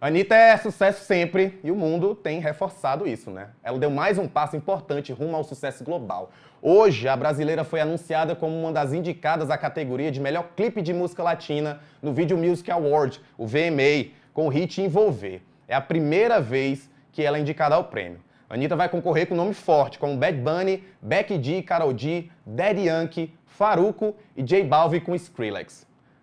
Anitta é sucesso sempre e o mundo tem reforçado isso, né? Ela deu mais um passo importante rumo ao sucesso global. Hoje, a brasileira foi anunciada como uma das indicadas à categoria de melhor clipe de música latina no Video Music Award, o VMA, com o hit Envolver. É a primeira vez que ela é indicada ao prêmio. Anitta vai concorrer com nome forte, como Bad Bunny, Becky G, Karol G, Daddy Yankee, Faruco e J Balvin com Skrillex.